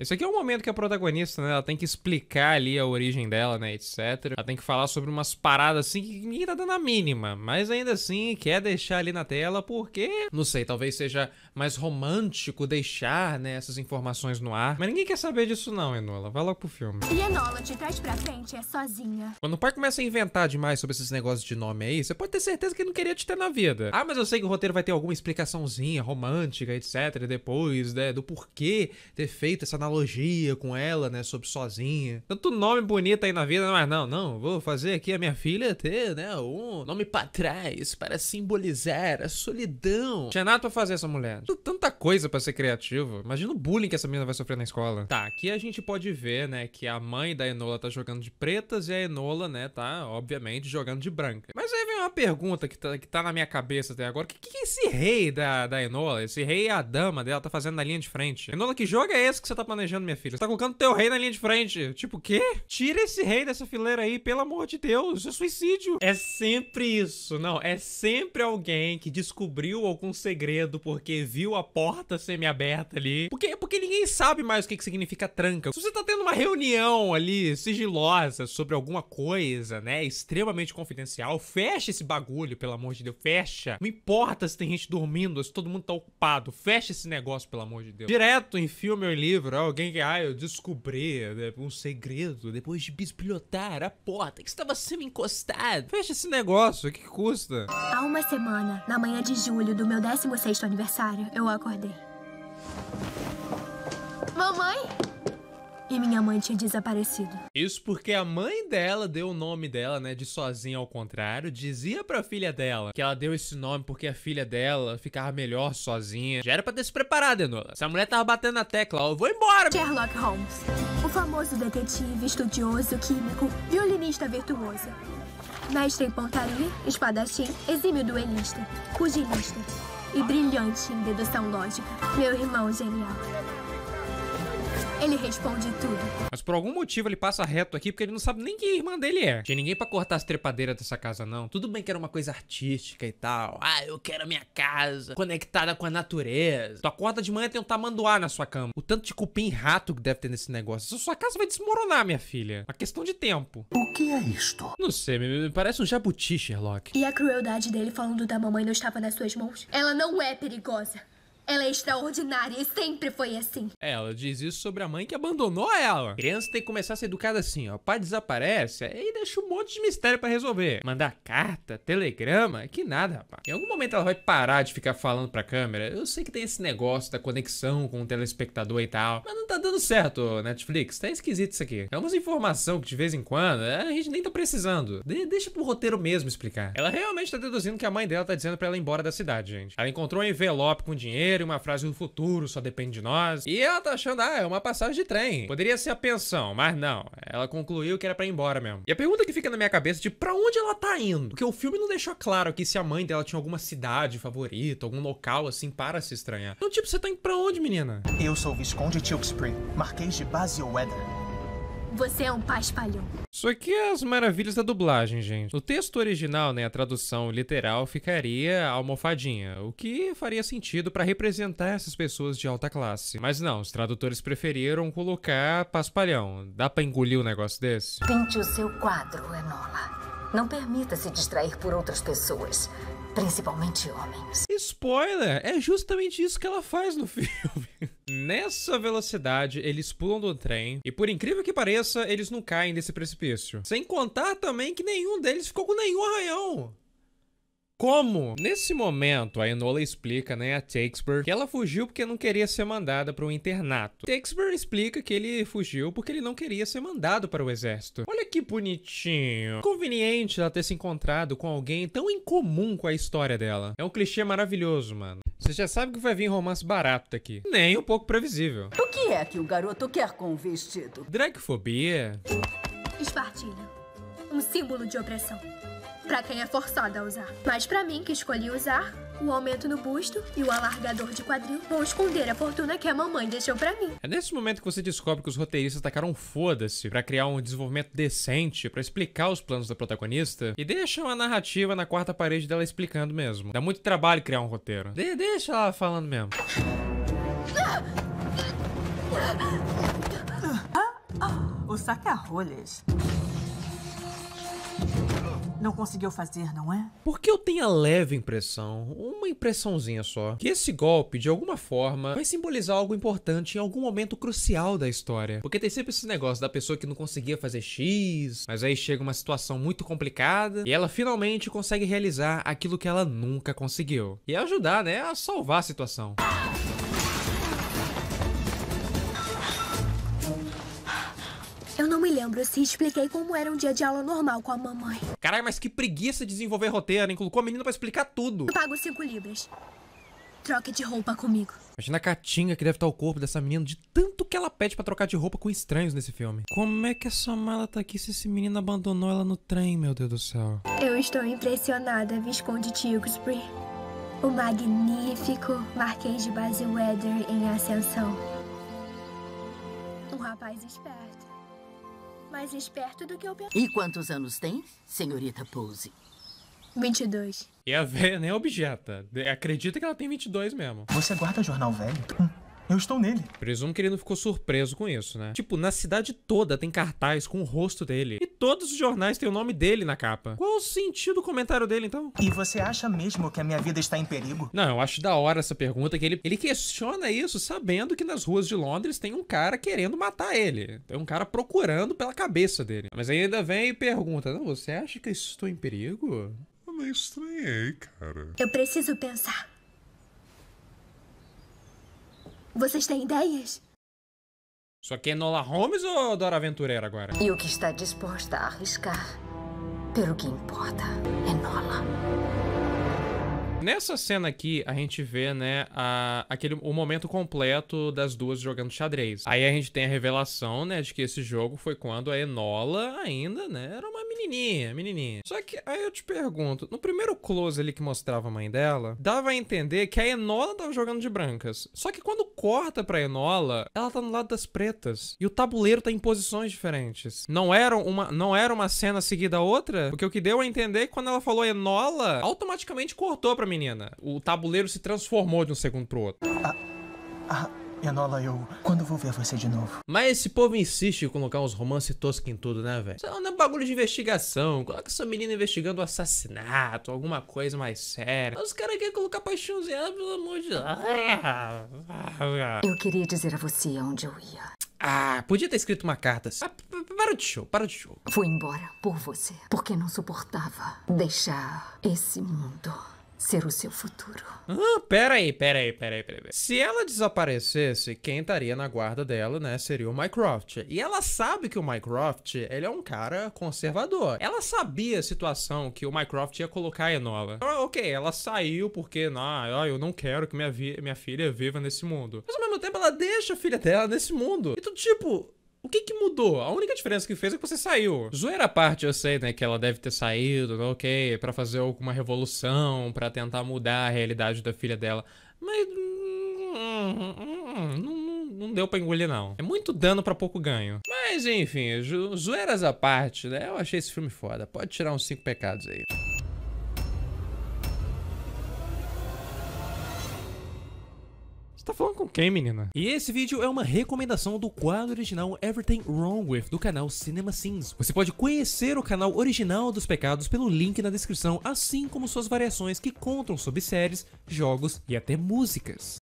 Esse aqui é o momento que a protagonista, né, ela tem que explicar ali a origem dela, né, etc. Ela tem que falar sobre umas paradas assim que ninguém tá dando a mínima, mas ainda assim quer deixar ali na tela porque, não sei, talvez seja mais romântico deixar, né, essas informações no ar. Mas ninguém quer saber disso não, Enola. Vai logo pro filme. E Enola de trás pra frente é sozinha. Quando o pai começa a inventar demais sobre esses negócios de nome aí, você pode ter certeza que ele não queria te ter na vida. Ah, mas eu sei que o roteiro vai ter alguma explicaçãozinha romântica, etc, depois, né, do porquê ter feito essa analogia analogia com ela, né? Sobre sozinha. Tanto nome bonito aí na vida, mas não, não. Vou fazer aqui a minha filha ter, né? Um nome pra trás para simbolizar a solidão. Tinha nada pra fazer essa mulher. Tanta coisa para ser criativo. Imagina o bullying que essa menina vai sofrer na escola. Tá, aqui a gente pode ver, né? Que a mãe da Enola tá jogando de pretas e a Enola, né? Tá, obviamente, jogando de branca. Mas aí vem uma pergunta que tá, que tá na minha cabeça até agora. O que, que é esse rei da, da Enola? Esse rei e a dama dela tá fazendo na linha de frente? Enola, que jogo é esse que você tá planejando? planejando, minha filha? Você tá colocando teu rei na linha de frente. Tipo, o quê? Tira esse rei dessa fileira aí, pelo amor de Deus. Isso é suicídio. É sempre isso. Não, é sempre alguém que descobriu algum segredo porque viu a porta semi-aberta ali. Porque, porque ninguém sabe mais o que, que significa tranca. Se você tá tendo uma reunião ali sigilosa sobre alguma coisa, né, extremamente confidencial, fecha esse bagulho, pelo amor de Deus. Fecha. Não importa se tem gente dormindo, se todo mundo tá ocupado. Fecha esse negócio, pelo amor de Deus. Direto em filme ou livro, ó, alguém que, ah, eu descobri né, um segredo depois de bisbilhotar a porta que estava sendo encostada. Fecha esse negócio, o que custa? Há uma semana, na manhã de julho do meu 16º aniversário, eu acordei. Mamãe? e minha mãe tinha desaparecido. Isso porque a mãe dela deu o nome dela, né, de sozinha ao contrário, dizia pra filha dela que ela deu esse nome porque a filha dela ficava melhor sozinha. Já era pra ter se preparado, Enola. Essa mulher tava batendo na tecla, ó, eu vou embora. Sherlock Holmes, o famoso detetive, estudioso, químico, violinista virtuoso. Mestre em pontaria, espadachim, exímio duelista, pugilista e brilhante em dedução lógica. Meu irmão genial. Ele responde tudo. Mas por algum motivo ele passa reto aqui porque ele não sabe nem quem a irmã dele é. Tinha ninguém pra cortar as trepadeiras dessa casa, não. Tudo bem que era uma coisa artística e tal. Ah, eu quero a minha casa conectada com a natureza. Tu acorda de manhã tem um tamanduá na sua cama. O tanto de cupim rato que deve ter nesse negócio. Sua casa vai desmoronar, minha filha. Uma questão de tempo. O que é isto? Não sei, me parece um jabuti, Sherlock. E a crueldade dele falando da mamãe não estava nas suas mãos? Ela não é perigosa. Ela é extraordinária e sempre foi assim. É, ela diz isso sobre a mãe que abandonou ela. Criança tem que começar a ser educada assim, ó. O pai desaparece e deixa um monte de mistério para resolver. Mandar carta, telegrama, que nada, rapaz. Em algum momento ela vai parar de ficar falando pra câmera. Eu sei que tem esse negócio da conexão com o telespectador e tal, mas não tá dando certo, Netflix. Tá esquisito isso aqui. É umas informação que de vez em quando é, a gente nem tá precisando. De deixa pro roteiro mesmo explicar. Ela realmente tá deduzindo que a mãe dela tá dizendo para ela ir embora da cidade, gente. Ela encontrou um envelope com dinheiro uma frase do futuro só depende de nós. E ela tá achando, ah, é uma passagem de trem. Poderia ser a pensão, mas não. Ela concluiu que era para ir embora mesmo. E a pergunta que fica na minha cabeça é de para onde ela tá indo? Porque o filme não deixou claro que se a mãe dela tinha alguma cidade favorita, algum local assim para se estranhar. Então, tipo, você tá indo pra onde, menina? Eu sou o Visconde Tewksbury, Marquês de weather você é um paspalhão. Isso aqui é as maravilhas da dublagem, gente. O texto original, né, a tradução literal ficaria almofadinha, o que faria sentido para representar essas pessoas de alta classe. Mas não, os tradutores preferiram colocar paspalhão. Dá pra engolir um negócio desse? Pinte o seu quadro, Enola. Não permita se distrair por outras pessoas, principalmente homens. Spoiler! É justamente isso que ela faz no filme nessa velocidade, eles pulam do trem e, por incrível que pareça, eles não caem desse precipício. Sem contar também que nenhum deles ficou com nenhum arranhão. Como? Nesse momento, a Enola explica, né, a Takesbury, que ela fugiu porque não queria ser mandada para um internato. Takesbury explica que ele fugiu porque ele não queria ser mandado para o exército. Olha que bonitinho. Conveniente ela ter se encontrado com alguém tão incomum com a história dela. É um clichê maravilhoso, mano. Você já sabe que vai vir romance barato aqui. Nem um pouco previsível. O que é que o garoto quer com o vestido? Dragfobia. Espartilho. Um símbolo de opressão para quem é forçado a usar. Mas para mim, que escolhi usar, o aumento no busto e o alargador de quadril vão esconder a fortuna que a mamãe deixou para mim. É nesse momento que você descobre que os roteiristas tacaram foda-se para criar um desenvolvimento decente para explicar os planos da protagonista e deixam a narrativa na quarta parede dela explicando mesmo. Dá muito trabalho criar um roteiro. De deixa ela falando mesmo. O saque o é saca-rolhas. Não conseguiu fazer, não é? Porque eu tenho a leve impressão, uma impressãozinha só, que esse golpe, de alguma forma, vai simbolizar algo importante em algum momento crucial da história. Porque tem sempre esse negócio da pessoa que não conseguia fazer X, mas aí chega uma situação muito complicada e ela finalmente consegue realizar aquilo que ela nunca conseguiu. E ajudar, né, a salvar a situação. Ah! Eu não me lembro se assim, expliquei como era um dia de aula normal com a mamãe. Caralho, mas que preguiça de desenvolver roteiro, hein? Colocou a menina pra explicar tudo. Eu pago cinco libras. Troque de roupa comigo. Imagina a catinga que deve estar o corpo dessa menina de tanto que ela pede pra trocar de roupa com estranhos nesse filme. Como é que essa mala tá aqui se esse menino abandonou ela no trem, meu Deus do céu? Eu estou impressionada, Visconde Tewksbury. O magnífico Marquês de Weather em ascensão. Um rapaz esperto. Mais esperto do que eu pensava. E quantos anos tem, senhorita Pose? 22. E a velha nem é objeta. Acredita que ela tem 22 mesmo. Você guarda jornal velho? Hum. Eu estou nele. Presumo que ele não ficou surpreso com isso, né? Tipo, na cidade toda tem cartaz com o rosto dele. E todos os jornais têm o nome dele na capa. Qual o sentido do comentário dele, então? E você acha mesmo que a minha vida está em perigo? Não, eu acho da hora essa pergunta, que ele, ele questiona isso sabendo que nas ruas de Londres tem um cara querendo matar ele. Tem um cara procurando pela cabeça dele. Mas aí ainda vem e pergunta, não, você acha que eu estou em perigo? Eu me estranhei, cara. Eu preciso pensar. Vocês têm ideias? Só que é Nola Holmes ou Dora Aventureira agora? E o que está disposta a arriscar, pelo que importa, é Nola. Nessa cena aqui, a gente vê, né, a, aquele, o momento completo das duas jogando xadrez. Aí a gente tem a revelação, né, de que esse jogo foi quando a Enola ainda, né, era uma menininha, menininha. Só que aí eu te pergunto, no primeiro close ali que mostrava a mãe dela, dava a entender que a Enola tava jogando de brancas. Só que quando corta pra Enola, ela tá no lado das pretas. E o tabuleiro tá em posições diferentes. Não era uma, não era uma cena seguida a outra? Porque o que deu a entender é que quando ela falou Enola, automaticamente cortou pra menina. O tabuleiro se transformou de um segundo pro outro. Ah, ah, Enola, eu. Quando vou ver você de novo? Mas esse povo insiste em colocar uns romances toscos em tudo, né, velho? Isso não é um bagulho de investigação. Coloca essa menina investigando um assassinato, alguma coisa mais séria. os caras querem colocar paixãozinha, pelo amor de Deus. Eu queria dizer a você onde eu ia. Ah, podia ter escrito uma carta assim. Ah, para de show, para de show. Fui embora por você, porque não suportava deixar esse mundo ser o seu futuro. Ah, peraí, peraí, peraí, peraí. Se ela desaparecesse, quem estaria na guarda dela, né, seria o Mycroft. E ela sabe que o Mycroft, ele é um cara conservador. Ela sabia a situação que o Mycroft ia colocar a Enola. Ah, ok, ela saiu porque, ah, eu não quero que minha, minha filha viva nesse mundo. Mas ao mesmo tempo, ela deixa a filha dela nesse mundo. E então, tu, tipo, o que que mudou? A única diferença que fez é que você saiu. Zoeira à parte, eu sei, né, que ela deve ter saído, né, ok, para fazer alguma revolução, para tentar mudar a realidade da filha dela. Mas... Hum, não, não, não deu pra engolir, não. É muito dano para pouco ganho. Mas, enfim, zoeiras à parte, né, eu achei esse filme foda. Pode tirar uns cinco pecados aí. tá falando com quem, menina? E esse vídeo é uma recomendação do quadro original Everything Wrong With, do canal Cinema Sins. Você pode conhecer o canal original dos pecados pelo link na descrição, assim como suas variações que contam sobre séries, jogos e até músicas.